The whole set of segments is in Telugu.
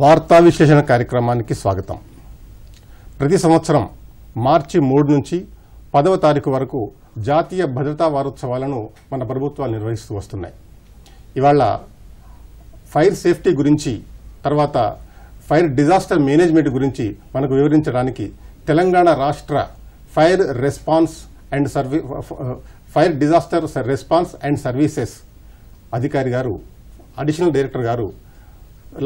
వార్తా విశ్లేషణ కార్యక్రమానికి స్వాగతం ప్రతి సంవత్సరం మార్చి మూడు నుంచి పదవ తారీఖు వరకు జాతీయ భద్రతా వారోత్సవాలను మన ప్రభుత్వాలు నిర్వహిస్తూ వస్తున్నాయి ఇవాళ ఫైర్ సేఫ్టీ గురించి తర్వాత ఫైర్ డిజాస్టర్ మేనేజ్మెంట్ గురించి మనకు వివరించడానికి తెలంగాణ రాష్ట్ర fire response and service fire disaster response and services అధికారి గారు అడిషనల్ డైరెక్టర్ గారు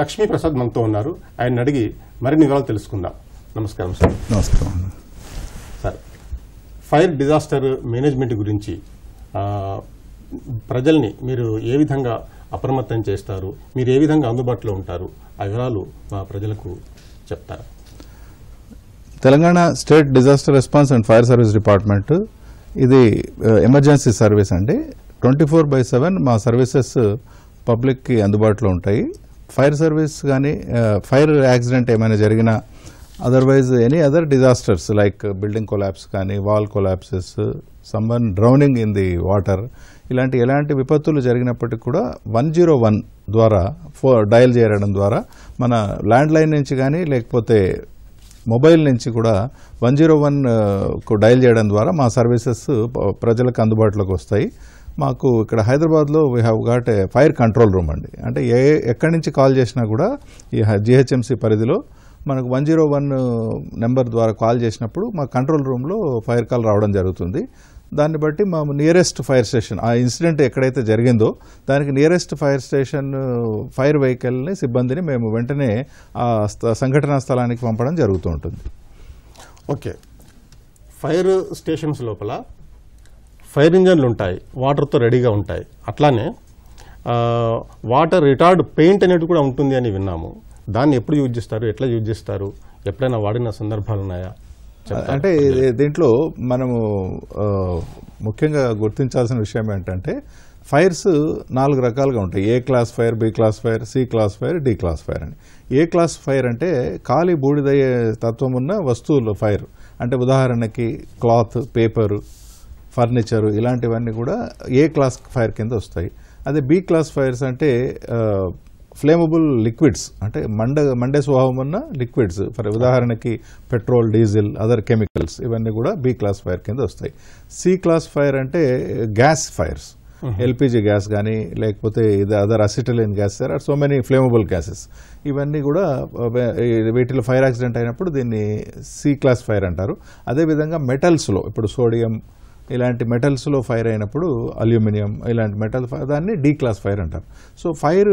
లక్ష్మీప్రసాద్ మనతో ఉన్నారు ఆయన అడిగి మరిన్ని వివరాలు తెలుసుకుందాం నమస్కారం సార్ నమస్కారం సార్ ఫైర్ డిజాస్టర్ మేనేజ్మెంట్ గురించి ప్రజల్ని మీరు ఏ విధంగా అప్రమత్తం చేస్తారు మీరు ఏ విధంగా అందుబాటులో ఉంటారు ఆ వివరాలు మా ప్రజలకు చెప్తారు Telangana state disaster response and fire service department ఇది ఎమర్జెన్సీ సర్వీస్ అండి ట్వంటీ ఫోర్ బై సెవెన్ మా సర్వీసెస్ పబ్లిక్కి అందుబాటులో ఉంటాయి ఫైర్ సర్వీస్ కానీ ఫైర్ యాక్సిడెంట్ ఏమైనా జరిగినా otherwise any other disasters like building collapse కానీ wall collapses someone drowning in the water ఇలాంటి ఎలాంటి విపత్తులు జరిగినప్పటికీ కూడా వన్ జీరో వన్ ద్వారా ఫో డయల్ చేయడం ద్వారా మన ల్యాండ్ లైన్ నుంచి కానీ లేకపోతే మొబైల్ నుంచి కూడా వన్ జీరో వన్కు డయల్ చేయడం ద్వారా మా సర్వీసెస్ ప్రజలకు అందుబాటులోకి వస్తాయి మాకు ఇక్కడ హైదరాబాద్లో we have got a fire control room అండి అంటే ఏ ఎక్కడి నుంచి కాల్ చేసినా కూడా ఈ జిహెచ్ఎంసీ పరిధిలో మనకు వన్ జీరో వన్ నెంబర్ ద్వారా కాల్ చేసినప్పుడు మా కంట్రోల్ రూమ్లో ఫైర్ కాల్ రావడం జరుగుతుంది దాన్ని బట్టి మా నియరెస్ట్ ఫైర్ స్టేషన్ ఆ ఇన్సిడెంట్ ఎక్కడైతే జరిగిందో దానికి నియరెస్ట్ ఫైర్ స్టేషన్ ఫైర్ వెహికల్ని సిబ్బందిని మేము వెంటనే ఆ సంఘటనా స్థలానికి పంపడం జరుగుతూ ఉంటుంది ఓకే ఫైర్ స్టేషన్స్ లోపల ఫైర్ ఇంజన్లు ఉంటాయి వాటర్తో రెడీగా ఉంటాయి అట్లానే వాటర్ రిటార్డ్ పెయింట్ అనేది కూడా ఉంటుంది అని విన్నాము దాన్ని ఎప్పుడు యూజ్ చేస్తారు ఎట్లా యూజ్ చేస్తారు ఎప్పుడైనా వాడిన సందర్భాలు ఉన్నాయా అంటే దీంట్లో మనము ముఖ్యంగా గుర్తించాల్సిన విషయం ఏంటంటే ఫైర్స్ నాలుగు రకాలుగా ఉంటాయి A class fire B class fire C class fire D class fire అని ఏ క్లాస్ ఫైర్ అంటే ఖాళీ బూడిదయ్యే తత్వం ఉన్న వస్తువులు ఫైర్ అంటే ఉదాహరణకి క్లాత్ పేపరు ఫర్నిచరు ఇలాంటివన్నీ కూడా ఏ క్లాస్ ఫైర్ కింద వస్తాయి అదే బి క్లాస్ ఫైర్స్ అంటే ఫ్లేమబుల్ లిక్విడ్స్ అంటే మండ మండే స్వభావం ఉన్న లిక్విడ్స్ ఫర్ ఉదాహరణకి పెట్రోల్ డీజిల్ అదర్ కెమికల్స్ ఇవన్నీ కూడా బి క్లాస్ ఫైర్ కింద వస్తాయి సి క్లాస్ ఫైర్ అంటే గ్యాస్ ఫైర్స్ ఎల్పిజి గ్యాస్ కానీ లేకపోతే ఇది other acetylene gas sir so many flammable gases ఇవన్నీ కూడా వీటిలో ఫైర్ యాక్సిడెంట్ అయినప్పుడు దీన్ని సి క్లాస్ ఫైర్ అంటారు అదేవిధంగా మెటల్స్లో ఇప్పుడు సోడియం ఇలాంటి మెటల్స్లో ఫైర్ అయినప్పుడు అల్యూమినియం ఇలాంటి మెటల్ దాన్ని డీ క్లాస్ ఫైర్ అంటారు సో ఫైర్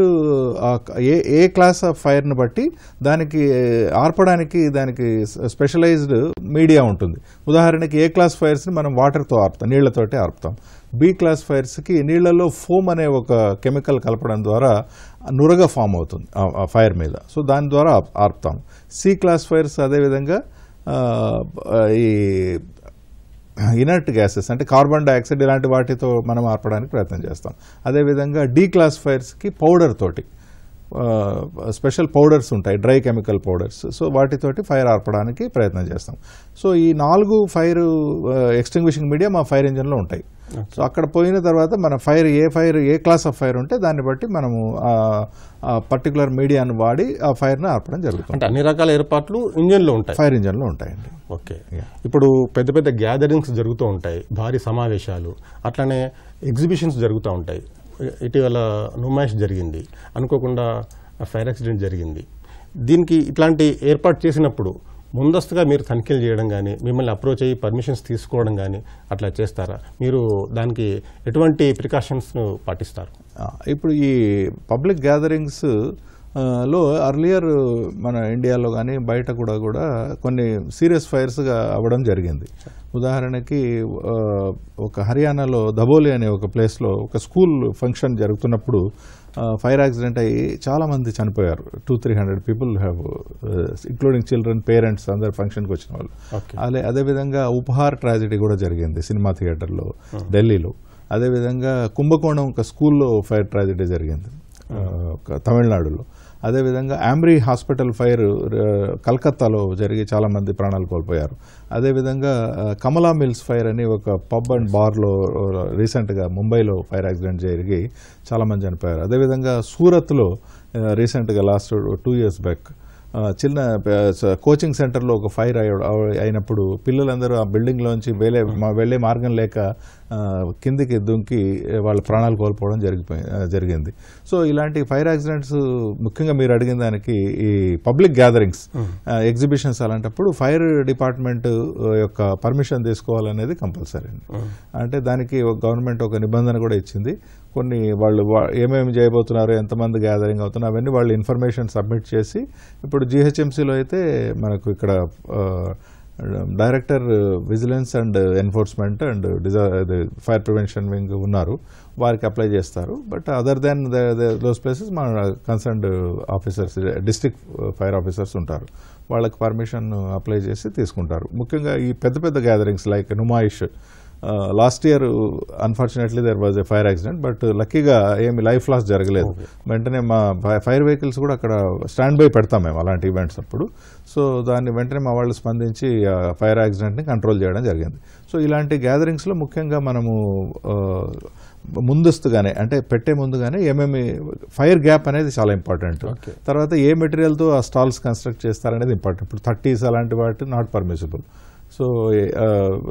ఏ ఏ క్లాస్ ఆఫ్ ఫైర్ని బట్టి దానికి ఆర్పడానికి దానికి స్పెషలైజ్డ్ మీడియా ఉంటుంది ఉదాహరణకి ఏ క్లాస్ ఫైర్స్ని మనం వాటర్తో ఆర్పుతాం నీళ్లతోటి ఆర్పుతాం బి క్లాస్ ఫైర్స్కి నీళ్లలో ఫోమ్ అనే ఒక కెమికల్ కలపడం ద్వారా నురగ ఫామ్ అవుతుంది ఆ ఫైర్ మీద సో దాని ద్వారా ఆర్పుతాం సి క్లాస్ ఫైర్స్ అదేవిధంగా ఈ ఇనర్ట్ గ్యాసెస్ అంటే కార్బన్ డైఆక్సైడ్ ఇలాంటి వాటితో మనం ఆర్పడానికి ప్రయత్నం చేస్తాం అదేవిధంగా డీక్లాసిఫైర్స్కి పౌడర్ తోటి స్పెషల్ పౌడర్స్ ఉంటాయి డ్రై కెమికల్ పౌడర్స్ సో వాటితోటి ఫైర్ ఆర్పడానికి ప్రయత్నం చేస్తాం సో ఈ నాలుగు ఫైర్ ఎక్స్టింగ్విషింగ్ మీడియా మా ఫైర్ ఇంజన్లో ఉంటాయి సో అక్కడ పోయిన తర్వాత మన ఫైర్ ఏ ఫైర్ ఏ క్లాస్ ఆఫ్ ఫైర్ ఉంటే దాన్ని బట్టి మనము పర్టికులర్ మీడియాను వాడి ఆ ఫైర్ని ఆర్పడం జరుగుతుంది అంటే అన్ని రకాల ఏర్పాట్లు ఇంజన్లో ఉంటాయి ఫైర్ ఇంజన్లో ఉంటాయండి ఓకే ఇప్పుడు పెద్ద పెద్ద గ్యాదరింగ్స్ జరుగుతూ ఉంటాయి భారీ సమావేశాలు అట్లనే ఎగ్జిబిషన్స్ జరుగుతూ ఉంటాయి ఇటీవల నుమాష్ జరిగింది అనుకోకుండా ఫైర్ యాక్సిడెంట్ జరిగింది దీనికి ఇట్లాంటి ఏర్పాటు చేసినప్పుడు ముందస్తుగా మీరు తనిఖీలు చేయడం కానీ మిమ్మల్ని అప్రోచ్ అయ్యి పర్మిషన్స్ తీసుకోవడం కానీ అట్లా చేస్తారా మీరు దానికి ఎటువంటి ప్రికాషన్స్ను పాటిస్తారు ఇప్పుడు ఈ పబ్లిక్ గ్యాదరింగ్స్ లో అర్లియర్ మన ఇండియాలో కానీ బయట కూడా కూడా కొన్ని సీరియస్ ఫైర్స్గా అవ్వడం జరిగింది ఉదాహరణకి ఒక హర్యానాలో దబోలి అనే ఒక ప్లేస్లో ఒక స్కూల్ ఫంక్షన్ జరుగుతున్నప్పుడు ఫైర్ యాక్సిడెంట్ అయ్యి చాలామంది చనిపోయారు two three hundred people have including children parents అందరు ఫంక్షన్కి వచ్చిన వాళ్ళు అదే అదేవిధంగా ఉపహార్ ట్రాజెడీ కూడా జరిగింది సినిమా థియేటర్లో ఢిల్లీలో అదేవిధంగా కుంభకోణం ఒక స్కూల్లో ఫైర్ ట్రాజెడీ జరిగింది తమిళనాడులో అదేవిధంగా ఆమ్రీ హాస్పిటల్ ఫైర్ కలకత్తాలో జరిగి చాలామంది ప్రాణాలు కోల్పోయారు అదేవిధంగా కమలా మిల్స్ ఫైర్ అని ఒక పబ్ అండ్ బార్లో రీసెంట్గా ముంబైలో ఫైర్ యాక్సిడెంట్ జరిగి చాలామంది చనిపోయారు అదేవిధంగా సూరత్లో రీసెంట్గా లాస్ట్ టూ ఇయర్స్ బ్యాక్ చిన్న కోచింగ్ సెంటర్లో ఒక ఫైర్ అయినప్పుడు పిల్లలందరూ ఆ బిల్డింగ్లోంచి వెళ్ళే hmm. వెళ్ళే మార్గం లేక కిందికి దుంకి వాళ్ళ ప్రాణాలు కోల్పోవడం జరిగిపోయి జరిగింది సో ఇలాంటి ఫైర్ యాక్సిడెంట్స్ ముఖ్యంగా మీరు అడిగిన దానికి ఈ పబ్లిక్ గ్యాదరింగ్స్ ఎగ్జిబిషన్స్ hmm. అలాంటప్పుడు ఫైర్ డిపార్ట్మెంట్ యొక్క పర్మిషన్ తీసుకోవాలనేది కంపల్సరీ hmm. అంటే దానికి గవర్నమెంట్ ఒక నిబంధన కూడా ఇచ్చింది కొన్ని వాళ్ళు ఏమేమి చేయబోతున్నారు ఎంతమంది గ్యాదరింగ్ అవుతున్నారు అవన్నీ వాళ్ళు ఇన్ఫర్మేషన్ సబ్మిట్ చేసి ఇప్పుడు జిహెచ్ఎంసీలో అయితే మనకు ఇక్కడ director vigilance and enforcement and డిజా ఫైర్ ప్రివెన్షన్ వింగ్ ఉన్నారు వారికి అప్లై చేస్తారు but other than those places మన concerned officers district fire officers ఉంటారు వాళ్ళకి పర్మిషన్ అప్లై చేసి తీసుకుంటారు ముఖ్యంగా ఈ పెద్ద పెద్ద gatherings like Numaish last year unfortunately there was a fire accident but లక్కీగా ఏమి లైఫ్ లాస్ జరగలేదు వెంటనే మా ఫైర్ వెహికల్స్ కూడా అక్కడ స్టాండ్ బై పెడతాం మేము అలాంటి ఈవెంట్స్ అప్పుడు సో దాన్ని వెంటనే మా వాళ్ళు స్పందించి ఫైర్ యాక్సిడెంట్ని కంట్రోల్ చేయడం జరిగింది సో ఇలాంటి గ్యాదరింగ్స్లో ముఖ్యంగా మనము ముందస్తుగానే అంటే పెట్టే ముందుగానే ఏమేమి ఫైర్ గ్యాప్ అనేది చాలా ఇంపార్టెంట్ తర్వాత ఏ మెటీరియల్తో ఆ స్టాల్స్ కన్స్ట్రక్ట్ చేస్తారనేది ఇంపార్టెంట్ ఇప్పుడు థర్టీస్ అలాంటి వాటి not permissible so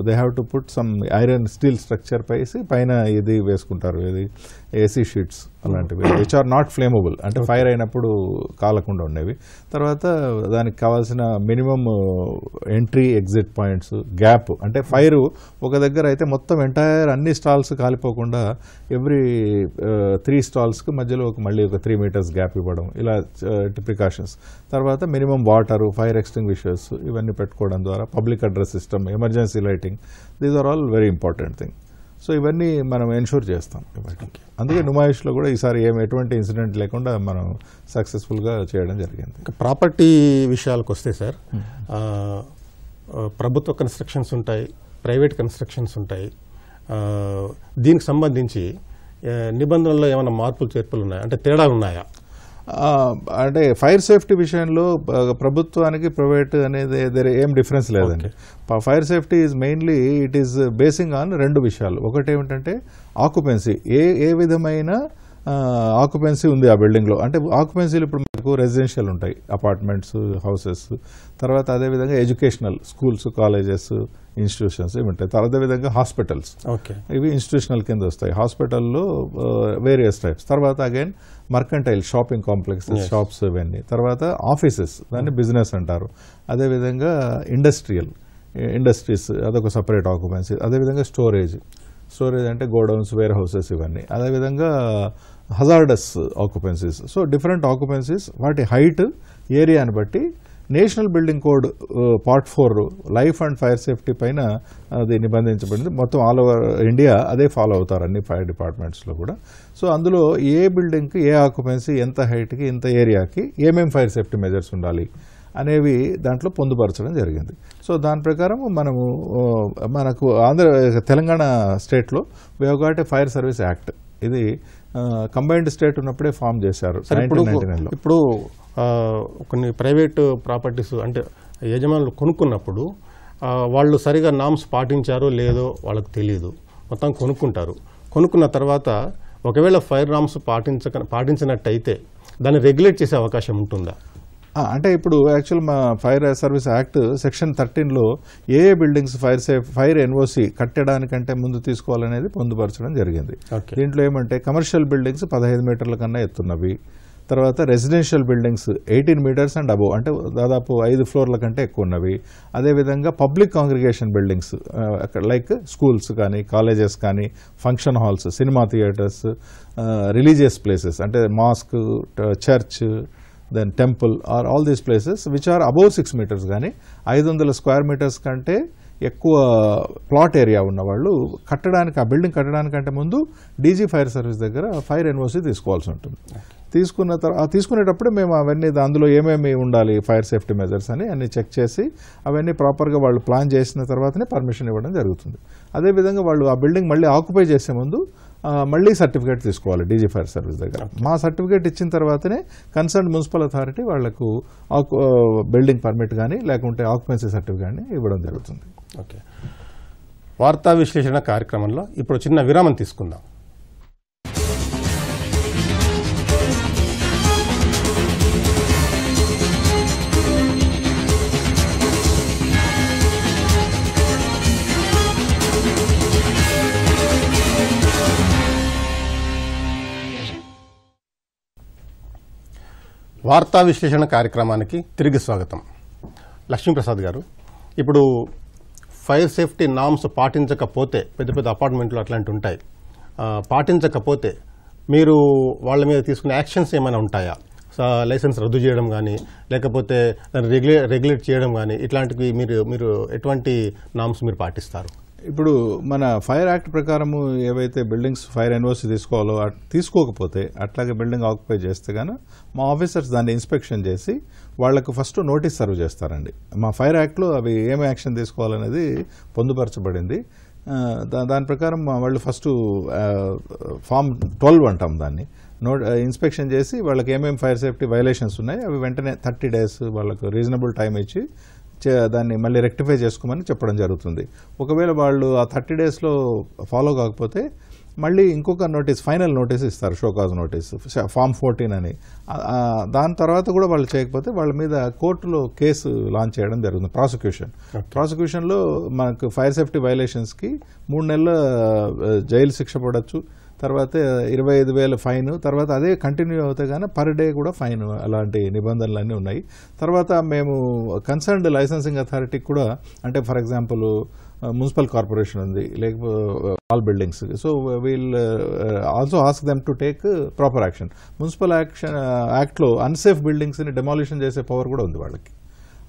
they have to put some iron steel structure పైసి పైన ఇది వేసుకుంటారు ఇది ఏసీ షీట్స్ అలాంటివి విచ్ ఆర్ నాట్ ఫ్లేమబుల్ అంటే ఫైర్ అయినప్పుడు కాలకుండా ఉండేవి తర్వాత దానికి కావాల్సిన minimum entry exit points gap అంటే ఫైర్ ఒక దగ్గర అయితే మొత్తం ఎంటైర్ అన్ని స్టాల్స్ కాలిపోకుండా ఎవ్రీ త్రీ స్టాల్స్కి మధ్యలో ఒక మళ్ళీ ఒక త్రీ మీటర్స్ గ్యాప్ ఇవ్వడం ఇలా ప్రికాషన్స్ uh, తర్వాత మినిమం వాటరు ఫైర్ ఎక్స్టింగ్విషర్స్ ఇవన్నీ పెట్టుకోవడం ద్వారా public address system emergency lighting these are all very important thing so ఇవన్నీ మనం ఎన్షూర్ చేస్తాం అందుకే నుమాయిష్లో కూడా ఈసారి ఏం ఎటువంటి ఇన్సిడెంట్ లేకుండా మనం సక్సెస్ఫుల్గా చేయడం జరిగింది ప్రాపర్టీ విషయాలకు వస్తే సార్ ప్రభుత్వ కన్స్ట్రక్షన్స్ ఉంటాయి ప్రైవేట్ కన్స్ట్రక్షన్స్ ఉంటాయి దీనికి సంబంధించి నిబంధనల్లో ఏమైనా మార్పులు చేర్పులు ఉన్నాయా అంటే తేడాలు ఉన్నాయా అంటే ఫైర్ సేఫ్టీ విషయంలో ప్రభుత్వానికి ప్రైవేట్ అనేది దగ్గర ఏం డిఫరెన్స్ లేదండి fire safety is mainly it is basing on రెండు విషయాలు ఒకటి ఏమిటంటే ఆక్యుపెన్సీ ఏ ఏ విధమైన ఆక్యుపెన్సీ ఉంది ఆ బిల్డింగ్లో అంటే ఆక్యుపెన్సీలు ఇప్పుడు మనకు రెసిడెన్షియల్ ఉంటాయి అపార్ట్మెంట్స్ హౌసెస్ తర్వాత అదేవిధంగా ఎడ్యుకేషనల్ స్కూల్స్ కాలేజెస్ ఇన్స్టిట్యూషన్స్ ఇవి ఉంటాయి తర్వాత అదేవిధంగా హాస్పిటల్స్ ఇవి ఇన్స్టిట్యూషనల్ కింద వస్తాయి హాస్పిటల్లో వేరియస్ టైప్స్ తర్వాత again mercantile shopping complexes shops ఇవన్నీ తర్వాత ఆఫీసెస్ దాన్ని బిజినెస్ అంటారు అదేవిధంగా ఇండస్ట్రియల్ ఇండస్ట్రీస్ అదొక సపరేట్ ఆక్యుపెన్సీ అదేవిధంగా స్టోరేజ్ స్టోరేజ్ అంటే గోడౌన్స్ వేర్ హౌసెస్ ఇవన్నీ అదేవిధంగా hazardous occupancies so different occupancies వాటి హైట్ ఏరియాని బట్టి national building code part four life and fire safety పైన అది నిబంధించబడింది మొత్తం ఆల్ ఓవర్ ఇండియా అదే ఫాలో అవుతారు అన్ని ఫైర్ డిపార్ట్మెంట్స్లో కూడా సో అందులో ఏ బిల్డింగ్కి ఏ ఆక్యుపెన్సీ ఎంత హైట్కి ఎంత ఏరియాకి ఏమేమి ఫైర్ సేఫ్టీ మెజర్స్ ఉండాలి అనేవి దాంట్లో పొందుపరచడం జరిగింది సో దాని ప్రకారం మనము మనకు ఆంధ్ర తెలంగాణ స్టేట్లో వేవగాటే ఫైర్ సర్వీస్ యాక్ట్ ఇది కంబైన్డ్ స్టేట్ ఉన్నప్పుడే ఫామ్ చేశారు ఇప్పుడు కొన్ని ప్రైవేటు ప్రాపర్టీస్ అంటే యజమానులు కొనుక్కున్నప్పుడు వాళ్ళు సరిగా నామ్స్ పాటించారో లేదో వాళ్ళకు తెలియదు మొత్తం కొనుక్కుంటారు కొనుక్కున్న తర్వాత ఒకవేళ ఫైర్ నామ్స్ పాటించక పాటించినట్టయితే దాన్ని రెగ్యులేట్ చేసే అవకాశం ఉంటుందా అంటే ఇప్పుడు యాక్చువల్ మా ఫైర్ సర్వీస్ యాక్ట్ సెక్షన్ థర్టీన్లో ఏ ఏ buildings fire safe fire NOC కట్టడానికంటే ముందు తీసుకోవాలనేది పొందుపరచడం జరిగింది దీంట్లో ఏమంటే కమర్షియల్ బిల్డింగ్స్ పదహైదు మీటర్ల కన్నా ఎత్తున్నవి తర్వాత residential buildings eighteen meters and above అంటే దాదాపు ఐదు ఫ్లోర్ల కంటే ఎక్కువ ఉన్నవి అదేవిధంగా public congregation buildings like schools కానీ కాలేజెస్ కానీ function halls cinema theatres religious places అంటే mosque church then temple or all these places which are above six meters కానీ ఐదు వందల స్క్వేర్ మీటర్స్ కంటే ఎక్కువ ప్లాట్ ఏరియా ఉన్నవాళ్ళు కట్టడానికి ఆ బిల్డింగ్ కట్టడానికంటే ముందు డీజీ ఫైర్ సర్వీస్ దగ్గర ఫైర్ ఎన్వోసీ తీసుకోవాల్సి ఉంటుంది తీసుకున్న తర్వాత తీసుకునేటప్పుడు మేము అవన్నీ అందులో ఏమేమి ఉండాలి ఫైర్ సేఫ్టీ మెజర్స్ అని అన్ని చెక్ చేసి అవన్నీ ప్రాపర్గా వాళ్ళు ప్లాన్ చేసిన తర్వాతనే పర్మిషన్ ఇవ్వడం జరుగుతుంది అదేవిధంగా వాళ్ళు ఆ బిల్డింగ్ మళ్ళీ ఆక్యుపై చేసే ముందు మళ్ళీ సర్టిఫికేట్ తీసుకోవాలి డీజీ ఫైర్ సర్వీస్ దగ్గర మా సర్టిఫికేట్ ఇచ్చిన తర్వాతనే కన్సర్న్ మున్సిపల్ అథారిటీ వాళ్లకు బిల్డింగ్ పర్మిట్ కానీ లేకుంటే ఆక్యుపెన్సీ సర్టిఫికేట్ని ఇవ్వడం జరుగుతుంది ఓకే వార్తా విశ్లేషణ కార్యక్రమంలో ఇప్పుడు చిన్న విరామం తీసుకుందాం వార్తా విశ్లేషణ కార్యక్రమానికి తిరిగి స్వాగతం లక్ష్మీప్రసాద్ గారు ఇప్పుడు ఫైర్ సేఫ్టీ నామ్స్ పాటించకపోతే పెద్ద పెద్ద అపార్ట్మెంట్లు అట్లాంటివి ఉంటాయి పాటించకపోతే మీరు వాళ్ళ మీద తీసుకునే యాక్షన్స్ ఏమైనా ఉంటాయా లైసెన్స్ రద్దు చేయడం కానీ లేకపోతే రెగ్యులే రెగ్యులేట్ చేయడం కానీ ఇట్లాంటివి మీరు మీరు ఎటువంటి నామ్స్ మీరు పాటిస్తారు ఇప్పుడు మన ఫైర్ యాక్ట్ ప్రకారము ఏవైతే బిల్డింగ్స్ ఫైర్ ఎన్వర్స్ తీసుకోవాలో తీసుకోకపోతే అట్లాగే బిల్డింగ్ ఆక్యుపై చేస్తే కానీ మా ఆఫీసర్స్ దాన్ని ఇన్స్పెక్షన్ చేసి వాళ్లకు ఫస్ట్ నోటీస్ సర్వ్ చేస్తారండి మా ఫైర్ యాక్ట్లో అవి ఏమి యాక్షన్ తీసుకోవాలనేది పొందుపరచబడింది దాని ప్రకారం వాళ్ళు ఫస్ట్ ఫామ్ ట్వెల్వ్ అంటాం దాన్ని నో ఇన్స్పెక్షన్ చేసి వాళ్ళకి ఏమేమి ఫైర్ సేఫ్టీ వైలేషన్స్ ఉన్నాయి అవి వెంటనే థర్టీ డేస్ వాళ్ళకు రీజనబుల్ టైం ఇచ్చి దాన్ని మళ్ళీ రెక్టిఫై చేసుకోమని చెప్పడం జరుగుతుంది ఒకవేళ వాళ్ళు ఆ థర్టీ డేస్లో ఫాలో కాకపోతే మళ్ళీ ఇంకొక నోటీస్ ఫైనల్ నోటీస్ ఇస్తారు షోకాజ్ నోటీస్ ఫామ్ ఫోర్టీన్ అని దాని తర్వాత కూడా వాళ్ళు చేయకపోతే వాళ్ళ మీద కోర్టులో కేసు లాంచ్ చేయడం జరుగుతుంది ప్రాసిక్యూషన్ ప్రాసిక్యూషన్లో మనకు ఫైర్ సేఫ్టీ వైలేషన్స్కి మూడు నెలల జైలు శిక్ష పడవచ్చు తర్వాత ఇరవై ఐదు వేల ఫైన్ తర్వాత అదే కంటిన్యూ అవుతే కానీ పర్ డే కూడా ఫైన్ అలాంటి నిబంధనలు అన్నీ ఉన్నాయి తర్వాత మేము కన్సర్న్డ్ లైసెన్సింగ్ అథారిటీకి కూడా అంటే ఫర్ ఎగ్జాంపుల్ మున్సిపల్ కార్పొరేషన్ ఉంది లేకపోతే all buildings so we'll also ask them to take proper action municipal action యాక్ట్లో అన్సేఫ్ బిల్డింగ్స్ని డెమాలిషన్ చేసే పవర్ కూడా ఉంది వాళ్ళకి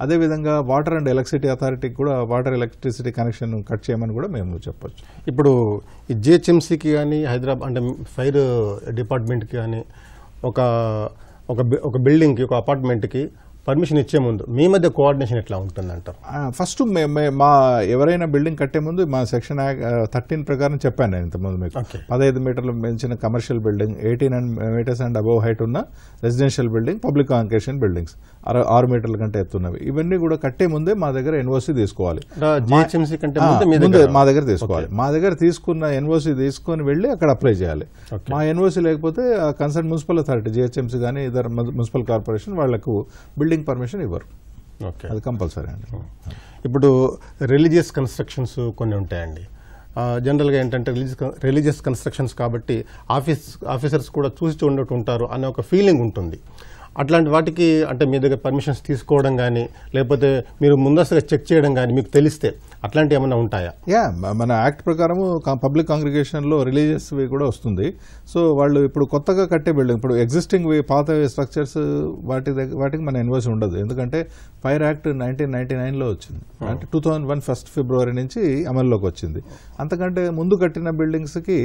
అదేవిధంగా వాటర్ అండ్ ఎలక్ట్రిసిటీ అథారిటీకి కూడా వాటర్ ఎలక్ట్రిసిటీ కనెక్షన్ కట్ చేయమని కూడా మేము చెప్పచ్చు ఇప్పుడు ఈ జిహెచ్ఎంసీకి కానీ హైదరాబాద్ అంటే ఫైర్ డిపార్ట్మెంట్కి కానీ ఒక ఒక ఒక బిల్డింగ్కి ఒక అపార్ట్మెంట్కి పర్మిషన్ ఇచ్చే ముందు మీ మధ్య కోఆర్డినేషన్ ఎట్లా ఉంటుంది అంటారు ఫస్ట్ మా ఎవరైనా బిల్డింగ్ కట్టే ముందు మా సెక్షన్ థర్టీన్ ప్రకారం చెప్పాను నేను ఇంతకుముందు మీకు పదహైదు మీటర్లు మించిన commercial building eighteen and meters and above height ఉన్న residential building public congregation buildings ఆరు మీటర్ల కంటే ఎత్తున్నవి ఇవన్నీ కూడా కట్టే ముందే మా దగ్గర ఎన్ఓసీ తీసుకోవాలి మా దగ్గర తీసుకోవాలి మా దగ్గర తీసుకున్న ఎన్ఓసీ తీసుకొని వెళ్ళి అక్కడ అప్లై చేయాలి మా ఎన్ఓసీ లేకపోతే కన్సర్న్ మున్సిపల్ అథారిటీ జిహెచ్ఎంసీ కానీ ఇతర మున్సిపల్ కార్పొరేషన్ వాళ్లకు బిల్డింగ్ బిల్డింగ్ పర్మిషన్ ఇవ్వరు ఓకే అది కంపల్సరీ అండి ఇప్పుడు రిలీజియస్ కన్స్ట్రక్షన్స్ కొన్ని ఉంటాయండి జనరల్గా ఏంటంటే రిలీజియస్ రిలీజియస్ కన్స్ట్రక్షన్స్ కాబట్టి ఆఫీస్ ఆఫీసర్స్ కూడా చూసి చూడట్టు ఉంటారు అనే ఒక ఫీలింగ్ ఉంటుంది అట్లాంటి వాటికి అంటే మీ దగ్గర పర్మిషన్స్ తీసుకోవడం కానీ లేకపోతే మీరు ముందస్తుగా చెక్ చేయడం కానీ మీకు తెలిస్తే అట్లాంటి ఏమైనా ఉంటాయా యా మన యాక్ట్ ప్రకారము పబ్లిక్ కాంగ్రిగేషన్లో రిలీజియస్ వే కూడా వస్తుంది సో వాళ్ళు ఇప్పుడు కొత్తగా కట్టే బిల్డింగ్ ఇప్పుడు ఎగ్జిస్టింగ్ వే పాత స్ట్రక్చర్స్ వాటి దగ్గర వాటికి మన ఇన్వాల్స్ ఉండదు ఎందుకంటే ఫైర్ యాక్ట్ నైన్టీన్ నైన్టీ నైన్లో వచ్చింది అంటే టూ థౌజండ్ వన్ ఫస్ట్ ఫిబ్రవరి నుంచి అమల్లోకి వచ్చింది అంతకంటే ముందు కట్టిన బిల్డింగ్స్కి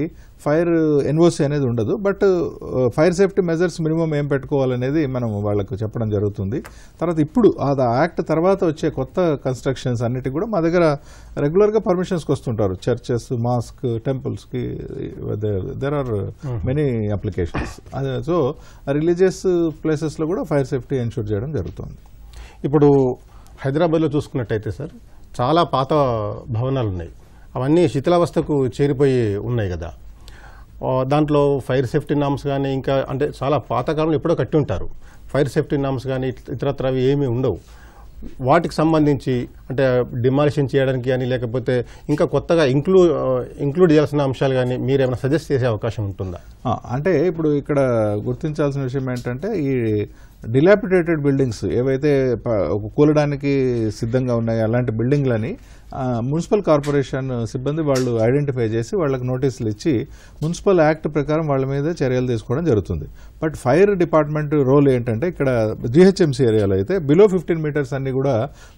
ఫైర్ ఎన్వోసి అనేది ఉండదు but fire safety measures minimum ఏం పెట్టుకోవాలనేది మనం వాళ్ళకు చెప్పడం జరుగుతుంది తర్వాత ఇప్పుడు ఆ యాక్ట్ తర్వాత వచ్చే కొత్త కన్స్ట్రక్షన్స్ అన్నిటి కూడా మా దగ్గర రెగ్యులర్గా పర్మిషన్స్కి వస్తుంటారు చర్చెస్ మాస్క్ టెంపుల్స్కి దెర్ ఆర్ మెనీ అప్లికేషన్స్ అదే సో రిలీజియస్ ప్లేసెస్లో కూడా ఫైర్ సేఫ్టీ ఎన్షూర్ చేయడం జరుగుతుంది ఇప్పుడు హైదరాబాద్లో చూసుకున్నట్టయితే సార్ చాలా పాత భవనాలు ఉన్నాయి అవన్నీ శిథిలావస్థకు చేరిపోయి ఉన్నాయి కదా దాంట్లో ఫైర్ సేఫ్టీ నామ్స్ కానీ ఇంకా అంటే చాలా పాతకాలంలో ఎప్పుడో కట్టి ఉంటారు ఫైర్ సేఫ్టీ నామ్స్ కానీ ఇతరత్ర అవి ఏమీ ఉండవు వాటికి సంబంధించి అంటే డిమాలిషన్ చేయడానికి కానీ లేకపోతే ఇంకా కొత్తగా ఇంక్లూ ఇంక్లూడ్ చేయాల్సిన అంశాలు కానీ మీరు ఏమైనా సజెస్ట్ చేసే అవకాశం ఉంటుందా అంటే ఇప్పుడు ఇక్కడ గుర్తించాల్సిన విషయం ఏంటంటే ఈ డిలాపిటేటెడ్ బిల్డింగ్స్ ఏవైతే కూలడానికి సిద్ధంగా ఉన్నాయి అలాంటి బిల్డింగ్లని మున్సిపల్ కార్పొరేషన్ సిబ్బంది వాళ్ళు ఐడెంటిఫై చేసి వాళ్ళకి నోటీసులు ఇచ్చి మున్సిపల్ యాక్ట్ ప్రకారం వాళ్ళ మీద చర్యలు తీసుకోవడం జరుగుతుంది బట్ ఫైర్ డిపార్ట్మెంట్ రోల్ ఏంటంటే ఇక్కడ జిహెచ్ఎంసీ ఏరియాలో అయితే బిలో ఫిఫ్టీన్ మీటర్స్ అన్నీ కూడా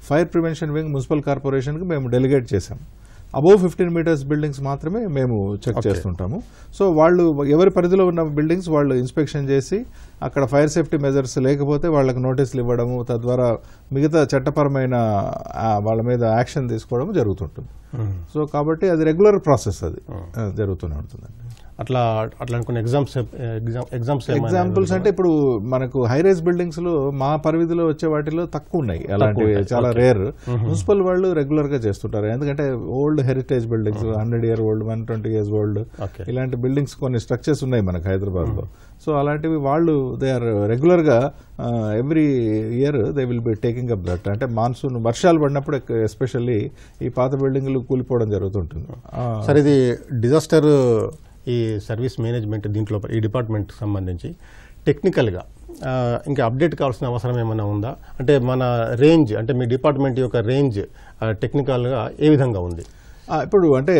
ఫైర్ ప్రివెన్షన్ వింగ్ మున్సిపల్ కార్పొరేషన్కి మేము డెలిగేట్ చేశాం అబోవ్ ఫిఫ్టీన్ మీటర్స్ బిల్డింగ్స్ మాత్రమే మేము చెక్ చేస్తుంటాము సో వాళ్ళు ఎవరి పరిధిలో ఉన్న బిల్డింగ్స్ వాళ్ళు ఇన్స్పెక్షన్ చేసి అక్కడ ఫైర్ సేఫ్టీ మెజర్స్ లేకపోతే వాళ్ళకి నోటీసులు ఇవ్వడము తద్వారా మిగతా చట్టపరమైన వాళ్ళ మీద యాక్షన్ తీసుకోవడం జరుగుతుంటుంది సో కాబట్టి అది రెగ్యులర్ ప్రాసెస్ అది జరుగుతూనే ఉంటుందండి అట్లా అట్లా కొన్ని ఎగ్జామ్స్ ఎగ్జామ్స్ ఎగ్జాంపుల్స్ అంటే ఇప్పుడు మనకు హై రైజ్ బిల్డింగ్స్ లో మా పరిధిలో వచ్చే వాటిలో తక్కువ ఉన్నాయి అలాంటివి చాలా రేర్ మున్సిపల్ వాళ్ళు రెగ్యులర్ గా చేస్తుంటారు ఎందుకంటే old heritage buildings hundred year old one twenty years old ఇలాంటి బిల్డింగ్స్ కొన్ని స్ట్రక్చర్స్ ఉన్నాయి మనకు హైదరాబాద్ లో సో అలాంటివి వాళ్ళు దే ఆర్ రెగ్యులర్ గా every year they will be taking up that అంటే మాన్సూన్ వర్షాలు పడినప్పుడు ఎస్పెషల్లీ ఈ పాత బిల్డింగ్లు కూలిపోవడం జరుగుతుంటుంది సార్ ఇది డిజాస్టర్ ఈ సర్వీస్ మేనేజ్మెంట్ దీంట్లో ఈ డిపార్ట్మెంట్ సంబంధించి టెక్నికల్గా ఇంకా అప్డేట్ కావాల్సిన అవసరం ఏమైనా ఉందా అంటే మన రేంజ్ అంటే మీ డిపార్ట్మెంట్ యొక్క రేంజ్ టెక్నికల్గా ఏ విధంగా ఉంది ఇప్పుడు అంటే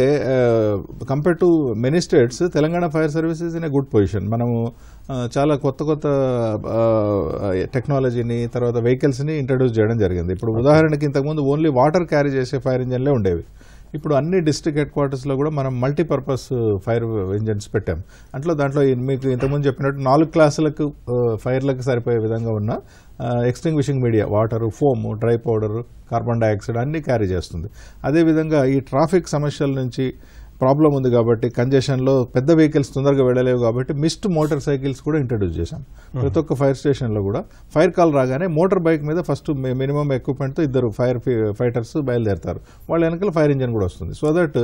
compare to many states Telangana fire services in a good position మనము చాలా కొత్త కొత్త టెక్నాలజీని తర్వాత వెహికల్స్ని ఇంట్రడ్యూస్ చేయడం జరిగింది ఇప్పుడు ఉదాహరణకి ఇంతకుముందు ఓన్లీ వాటర్ క్యారీ చేసే ఫైర్ ఇంజన్లే ఉండేవి ఇప్పుడు అన్ని డిస్ట్రిక్ట్ హెడ్ క్వార్టర్స్లో కూడా మనం మల్టీపర్పస్ ఫైర్ uh, ఇంజన్స్ పెట్టాం అంట్లో దాంట్లో మీకు ఇంతకుముందు చెప్పినట్టు నాలుగు క్లాసులకు uh, ఫైర్లకు సరిపోయే విధంగా ఉన్న extinguishing media water foam dry powder carbon dioxide అన్నీ క్యారీ చేస్తుంది అదేవిధంగా ఈ ట్రాఫిక్ సమస్యల నుంచి ప్రాబ్లం ఉంది కాబట్టి కంజెషన్లో పెద్ద వెహికల్స్ తొందరగా వెళ్ళలేవు కాబట్టి మిస్ట్ మోటార్ సైకిల్స్ కూడా ఇంట్రడ్యూస్ చేశాం hmm. ప్రతి ఒక్క ఫైర్ స్టేషన్లో కూడా ఫైర్ కాల్ రాగానే మోటార్ బైక్ మీద ఫస్ట్ మినిమం ఎక్విప్మెంట్తో ఇద్దరు ఫైర్ ఫైటర్స్ బయలుదేరతారు వాళ్ళ వెనకాల ఫైర్ ఇంజన్ కూడా వస్తుంది సో దట్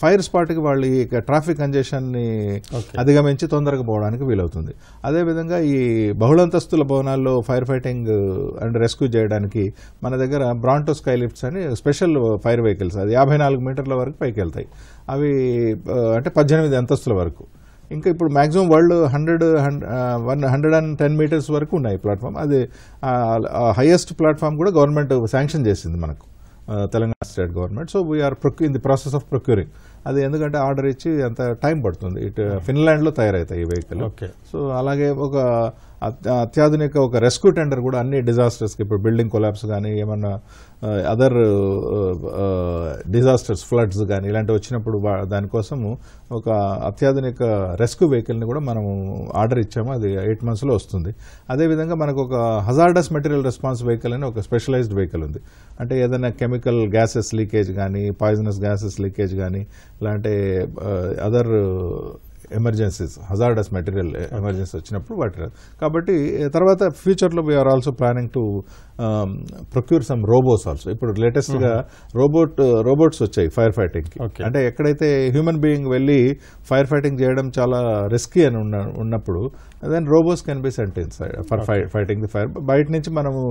ఫైర్ స్పాట్కి వాళ్ళు ఈ ట్రాఫిక్ కంజెషన్ని అధిగమించి తొందరగా పోవడానికి వీలవుతుంది అదేవిధంగా ఈ బహుళంతస్తుల భవనాల్లో ఫైర్ ఫైటింగ్ అండ్ రెస్క్యూ చేయడానికి మన దగ్గర బ్రాంటో స్కై లిఫ్ట్స్ అని స్పెషల్ ఫైర్ వెహికల్స్ అది యాభై నాలుగు మీటర్ల వరకు పైకి వెళ్తాయి అవి అంటే పద్దెనిమిది అంతస్తుల వరకు ఇంకా ఇప్పుడు maximum world hundred one hundred and ten meters వరకు ఉన్నాయి ప్లాట్ఫామ్ అది హైయెస్ట్ ప్లాట్ఫామ్ కూడా గవర్నమెంట్ శాంక్షన్ చేసింది మనకు Telangana state government so we are ప్రొక్యూ in the process of procuring అది ఎందుకంటే ఆర్డర్ ఇచ్చి అంత టైం పడుతుంది ఇటు hmm. ఫిన్లాండ్లో తయారవుతాయి ఈ వెహికల్ ఓకే సో అలాగే ఒక అత్యాధునిక ఒక రెస్క్యూ టెండర్ కూడా అన్ని డిజాస్టర్స్కి ఇప్పుడు బిల్డింగ్ కొలాబ్స్ కానీ ఏమన్నా అదర్ డిజాస్టర్స్ ఫ్లడ్స్ కానీ ఇలాంటివి వచ్చినప్పుడు దానికోసము ఒక అత్యాధునిక రెస్క్యూ వెహికల్ని కూడా మనం ఆర్డర్ ఇచ్చాము అది ఎయిట్ మంత్స్లో వస్తుంది అదేవిధంగా మనకు ఒక హజార్డస్ మెటీరియల్ రెస్పాన్స్ వెహికల్ అని ఒక స్పెషలైజ్డ్ వెహికల్ ఉంది అంటే ఏదైనా కెమికల్ గ్యాసెస్ లీకేజ్ కానీ పాయిజనస్ గ్యాసెస్ లీకేజ్ కానీ లేదంటే other emergencies hazardous material emergency వచ్చినప్పుడు వాటి కాబట్టి eh, తర్వాత ఫ్యూచర్లో we are also planning to procure some robos also ఇప్పుడు లేటెస్ట్గా రోబోట్ రోబోట్స్ వచ్చాయి ఫైర్ ఫైటింగ్కి అంటే ఎక్కడైతే హ్యూమన్ బీయింగ్ వెళ్ళి ఫైర్ ఫైటింగ్ చేయడం చాలా రిస్కీ అని ఉన్న ఉన్నప్పుడు then robos can be sentence for fighting the fire బయట నుంచి మనము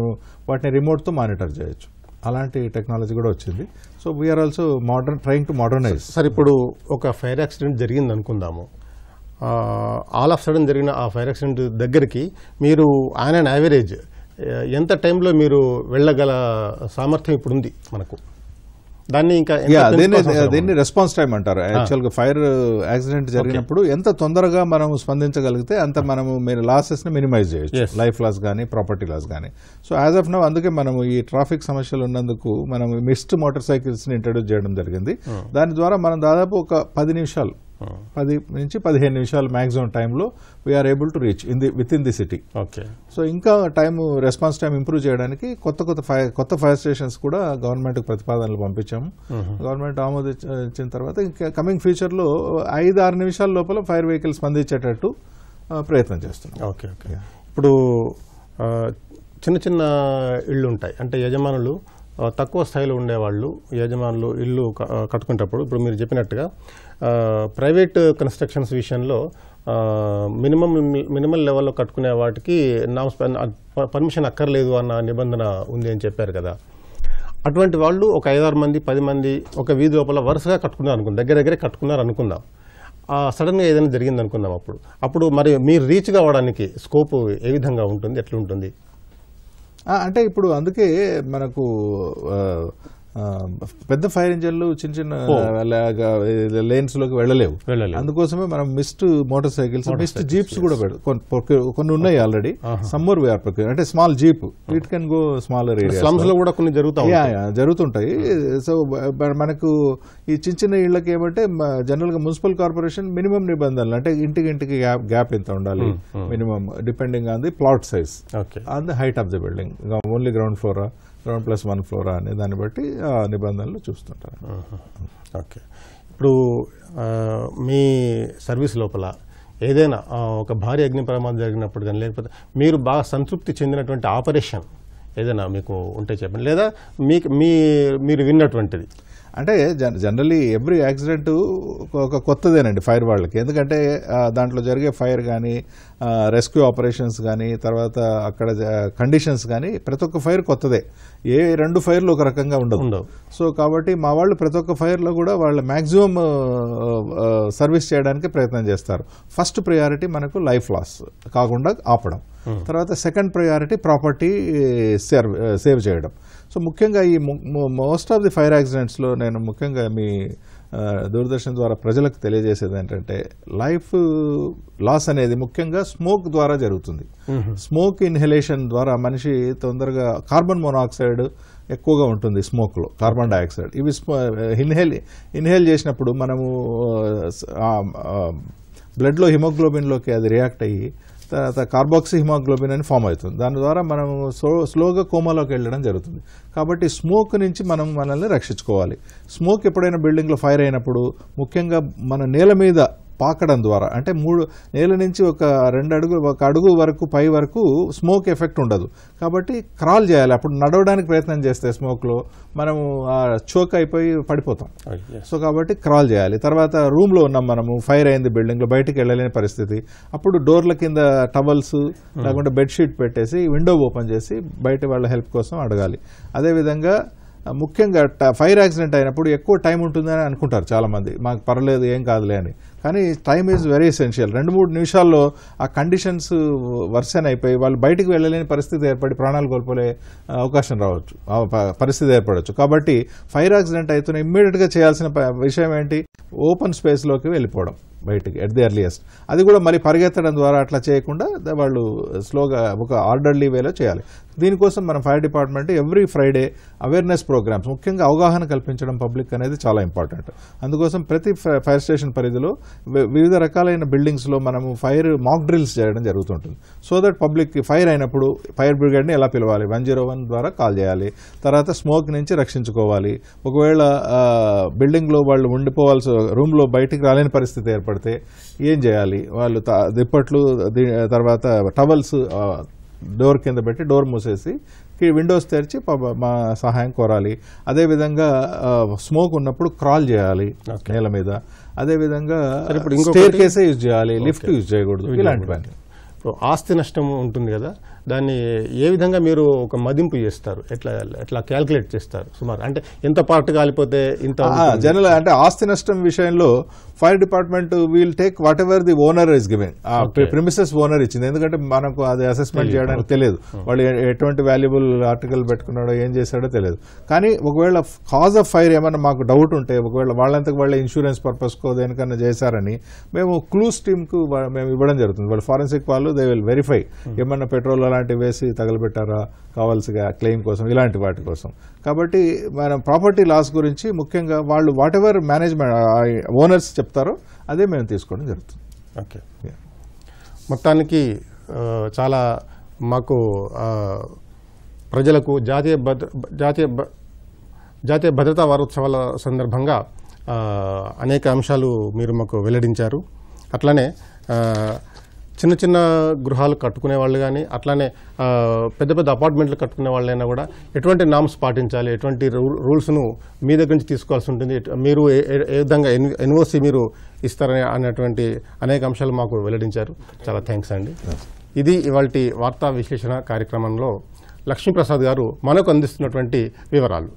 వాటిని రిమోట్తో మానిటర్ చేయొచ్చు అలాంటి టెక్నాలజీ కూడా వచ్చింది so we are also modern trying to modernise sir ఇప్పుడు ఒక ఫైర్ యాక్సిడెంట్ జరిగింది అనుకుందాము ఆల్ ఆఫ్ సడన్ జరిగిన ఆ ఫైర్ యాక్సిడెంట్ దగ్గరికి మీరు ఆన్ అండ్ యావరేజ్ ఎంత టైంలో మీరు వెళ్ళగల సామర్థ్యం ఇప్పుడు ఉంది మనకు దాన్ని ఇంకా దీన్ని రెస్పాన్స్ టైం అంటారు యాక్చువల్గా ఫైర్ యాక్సిడెంట్ జరిగినప్పుడు ఎంత తొందరగా మనం స్పందించగలిగితే అంత మనము మీరు లాసెస్ని మినిమైజ్ చేయొచ్చు లైఫ్ లాస్ కానీ ప్రాపర్టీ లాస్ కానీ సో యాజ్ ఆఫ్ నవ్ అందుకే మనము ఈ ట్రాఫిక్ సమస్యలు ఉన్నందుకు మనం మిస్డ్ మోటార్ సైకిల్స్ని ఇంట్రడ్యూస్ చేయడం జరిగింది దాని ద్వారా మనం దాదాపు ఒక పది నిమిషాలు పది నుంచి పదిహేను నిమిషాలు మ్యాక్సిమం టైంలో we are able to reach in the within the city okay so ఇంకా టైం రెస్పాన్స్ టైం ఇంప్రూవ్ చేయడానికి కొత్త కొత్త ఫైర్ కొత్త ఫైర్ స్టేషన్స్ కూడా గవర్నమెంట్కి ప్రతిపాదనలు పంపించాము గవర్నమెంట్ ఆమోదించిన తర్వాత ఇంకా కమింగ్ ఫ్యూచర్లో ఐదు ఆరు నిమిషాల లోపల ఫైర్ వెహికల్స్ స్పందించేటట్టు ప్రయత్నం చేస్తున్నాం ఓకే ఓకే ఇప్పుడు చిన్న చిన్న ఇళ్ళు ఉంటాయి అంటే యజమానులు తక్కువ స్థాయిలో ఉండేవాళ్ళు యజమానులు ఇల్లు కట్టుకునేటప్పుడు ఇప్పుడు మీరు చెప్పినట్టుగా ప్రైవేట్ కన్స్ట్రక్షన్స్ విషయంలో మినిమం మినిమం లెవెల్లో కట్టుకునే వాటికి నా పర్మిషన్ అక్కర్లేదు అన్న నిబంధన ఉంది అని చెప్పారు కదా అటువంటి వాళ్ళు ఒక ఐదారు మంది పది మంది ఒక వీధి లోపల వరుసగా కట్టుకున్నారు అనుకుందాం దగ్గర దగ్గరే కట్టుకున్నారు అనుకుందాం సడన్గా ఏదైనా జరిగింది అనుకుందాం అప్పుడు అప్పుడు మరి మీరు రీచ్ కావడానికి స్కోప్ ఏ విధంగా ఉంటుంది ఎట్లా ఉంటుంది అంటే ఇప్పుడు అందుకే మనకు పెద్ద ఫైర్ ఇంజన్లు చిన్న చిన్న లేన్స్ లోకి వెళ్ళలేవు అందుకోసమే మనం mist motor motorcycles mist jeeps కూడా కొన్ని ఉన్నాయి ఆల్రెడీ సమ్మర్ వేర్ ప్రొక్యూర్ అంటే small jeep it can go smaller slums లో కూడా కొన్ని జరుగుతాయి జరుగుతుంటాయి సో hmm. మనకు ఈ చిన్న చిన్న ఇళ్ళకి ఏమంటే జనరల్ గా మున్సిపల్ కార్పొరేషన్ మినిమం నిబంధనలు అంటే ఇంటికి ఇంటికి గ్యాప్ ఎంత ఉండాలి hmm, hmm. Minimum depending on the plot size on the height of the building only ground ఫ్లోరా సెవెన్ ప్లస్ వన్ ఫ్లోర్ అనే దాన్ని బట్టి ఆ నిబంధనలు చూస్తుంటారు ఓకే ఇప్పుడు మీ సర్వీస్ లోపల ఏదైనా ఒక భారీ అగ్ని ప్రమాదం జరిగినప్పుడు కానీ లేకపోతే మీరు బాగా సంతృప్తి చెందినటువంటి ఆపరేషన్ ఏదైనా మీకు ఉంటే చెప్పండి లేదా మీకు మీ మీరు విన్నటువంటిది అంటే జనరలీ ఎవ్రీ యాక్సిడెంట్ ఒక కొత్తదేనండి ఫైర్ వాళ్ళకి ఎందుకంటే దాంట్లో జరిగే ఫైర్ కానీ రెస్క్యూ ఆపరేషన్స్ కానీ తర్వాత అక్కడ కండిషన్స్ కానీ ప్రతి ఒక్క ఫైర్ కొత్తదే ఏ రెండు ఫైర్లు ఒక రకంగా ఉండదు సో కాబట్టి మా వాళ్ళు ప్రతి ఒక్క ఫైర్లో కూడా వాళ్ళు మ్యాక్సిమం సర్వీస్ చేయడానికి ప్రయత్నం చేస్తారు ఫస్ట్ ప్రయారిటీ మనకు లైఫ్ లాస్ కాకుండా ఆపడం తర్వాత second priority property save save చేయడం సో ముఖ్యంగా ఈ మోస్ట్ ఆఫ్ ది ఫైర్ యాక్సిడెంట్స్లో నేను ముఖ్యంగా మీ దూరదర్శన్ ద్వారా ప్రజలకు తెలియజేసేది ఏంటంటే లైఫ్ లాస్ అనేది ముఖ్యంగా స్మోక్ ద్వారా జరుగుతుంది స్మోక్ ఇన్హలేషన్ ద్వారా మనిషి తొందరగా కార్బన్ మోనాక్సైడ్ ఎక్కువగా ఉంటుంది స్మోక్లో కార్బన్ డైఆక్సైడ్ ఇవి ఇన్హేల్ ఇన్హేల్ చేసినప్పుడు మనము బ్లడ్లో హిమోగ్లోబిన్లోకి అది రియాక్ట్ అయ్యి తర్వాత కార్బాక్సీ హిమోగ్లోబిన్ అని ఫామ్ అవుతుంది దాని ద్వారా మనం స్లో స్లోగా కోమాలోకి వెళ్ళడం జరుగుతుంది కాబట్టి స్మోక్ నుంచి మనం మనల్ని రక్షించుకోవాలి స్మోక్ ఎప్పుడైనా బిల్డింగ్లో ఫైర్ అయినప్పుడు ముఖ్యంగా మన నేల మీద పాకడం ద్వారా అంటే మూడు నేల నుంచి ఒక రెండు అడుగు ఒక అడుగు వరకు పై వరకు స్మోక్ ఎఫెక్ట్ ఉండదు కాబట్టి క్రాల్ చేయాలి అప్పుడు నడవడానికి ప్రయత్నం చేస్తే స్మోక్లో మనము చోక్ అయిపోయి పడిపోతాం ah, సో కాబట్టి క్రాల్ చేయాలి తర్వాత రూమ్లో ఉన్నాం మనము ఫైర్ అయింది బిల్డింగ్లో బయటకు వెళ్ళలేని పరిస్థితి అప్పుడు డోర్ల కింద టవల్స్ hmm. లేకుంటే బెడ్షీట్ పెట్టేసి విండో ఓపెన్ చేసి బయట వాళ్ళ హెల్ప్ కోసం అడగాలి అదేవిధంగా ముఖ్యంగా ఫైర్ యాక్సిడెంట్ అయినప్పుడు ఎక్కువ టైం ఉంటుందని అనుకుంటారు చాలామంది మాకు పర్లేదు ఏం కాదులే అని కానీ టైం ఈజ్ వెరీ ఎసెన్షియల్ రెండు మూడు నిమిషాల్లో ఆ కండిషన్స్ వర్షన్ అయిపోయి వాళ్ళు బయటికి వెళ్ళలేని పరిస్థితి ఏర్పడి ప్రాణాలు కోల్పోలే అవకాశం రావచ్చు పరిస్థితి ఏర్పడవచ్చు కాబట్టి ఫైర్ యాక్సిడెంట్ అవుతున్న ఇమ్మీడియట్గా చేయాల్సిన విషయం ఏంటి ఓపెన్ స్పేస్లోకి వెళ్ళిపోవడం బయటికి ఎట్ ది ఎర్లియస్ట్ అది కూడా మరి పరిగెత్తడం ద్వారా అట్లా చేయకుండా వాళ్ళు స్లోగా ఒక ఆర్డర్లీ వేలో చేయాలి దీనికోసం మనం fire department every Friday awareness programmes ముఖ్యంగా అవగాహన కల్పించడం పబ్లిక్ అనేది చాలా ఇంపార్టెంట్ అందుకోసం ప్రతి ఫైర్ స్టేషన్ పరిధిలో వివిధ రకాలైన బిల్డింగ్స్లో మనము ఫైర్ మాక్ డ్రిల్స్ చేయడం జరుగుతుంటుంది సో దట్ పబ్లిక్ ఫైర్ అయినప్పుడు ఫైర్ బ్రిగేడ్ని ఎలా పిలవాలి వన్ జీరో వన్ ద్వారా కాల్ చేయాలి తర్వాత స్మోక్ నుంచి రక్షించుకోవాలి ఒకవేళ బిల్డింగ్లో వాళ్ళు ఉండిపోవాల్సి రూమ్లో బయటికి రాలేని పరిస్థితి ఏర్పడి పడితే ఏం చేయాలి వాళ్ళు దిప్పట్లు తర్వాత టవల్స్ డోర్ కింద పెట్టి డోర్ మూసేసి విండోస్ తెరిచి మా సహాయం కోరాలి అదేవిధంగా స్మోక్ ఉన్నప్పుడు క్రాల్ చేయాలి నేల మీద అదేవిధంగా ఇప్పుడు ఇంకో కేసే యూజ్ చేయాలి లిఫ్ట్ యూజ్ చేయకూడదు ఇలాంటివన్నీ ఆస్తి నష్టం ఉంటుంది కదా దాన్ని ఏ విధంగా మీరు ఒక మదింపు చేస్తారు ఎట్లా ఎట్లా క్యాల్కులేట్ చేస్తారు సుమారు అంటే ఎంత పార్ట్ కాలిపోతే ఇంత జనరల్ అంటే ఆస్తి నష్టం విషయంలో fire department will take whatever the owner is given premises owner ఇచ్చింది ఎందుకంటే మనకు అది అసెస్మెంట్ చేయడానికి తెలియదు వాళ్ళు ఎటువంటి వాల్యుబుల్ ఆర్టికల్ పెట్టుకున్నాడో ఏం చేశాడో తెలియదు కానీ ఒకవేళ కాజ్ ఆఫ్ ఫైర్ ఏమైనా మాకు డౌట్ ఉంటే ఒకవేళ వాళ్ళంతకు వాళ్ళ ఇన్సూరెన్స్ పర్పస్కో దేనికన్నా చేశారని మేము క్లూస్ టీమ్కు మేము ఇవ్వడం జరుగుతుంది వాళ్ళు ఫారెన్సిక్ వాళ్ళు దే విల్ వెరిఫై ఏమన్నా పెట్రోల్ అలాంటివి వేసి తగలబెట్టారా కావాల్సిగా క్లెయిమ్ కోసం ఇలాంటి వాటి కోసం కాబట్టి మనం ప్రాపర్టీ లాస్ గురించి ముఖ్యంగా వాళ్ళు వాట్ ఎవర్ మేనేజ్మెంట్ ఓనర్స్ చెప్తారో అదే మేము తీసుకోవడం జరుగుతుంది ఓకే మొత్తానికి చాలా మాకు ప్రజలకు జాతీయ భద్ర జాతీయ జాతీయ భద్రతా వారోత్సవాల సందర్భంగా అనేక అంశాలు మీరు మాకు వెల్లడించారు అట్లనే చిన్న చిన్న గృహాలు కట్టుకునే వాళ్ళు కానీ అట్లానే పెద్ద పెద్ద అపార్ట్మెంట్లు కట్టుకునే వాళ్ళైనా కూడా ఎటువంటి నామ్స్ పాటించాలి ఎటువంటి రూల్స్ను మీ దగ్గర నుంచి తీసుకోవాల్సి ఉంటుంది మీరు ఏ విధంగా ఎన్ఓసి మీరు ఇస్తారని అనేటువంటి అనేక అంశాలు మాకు వెల్లడించారు చాలా థ్యాంక్స్ అండి ఇది ఇవాళ వార్తా విశ్లేషణ కార్యక్రమంలో లక్ష్మీప్రసాద్ గారు మనకు అందిస్తున్నటువంటి వివరాలు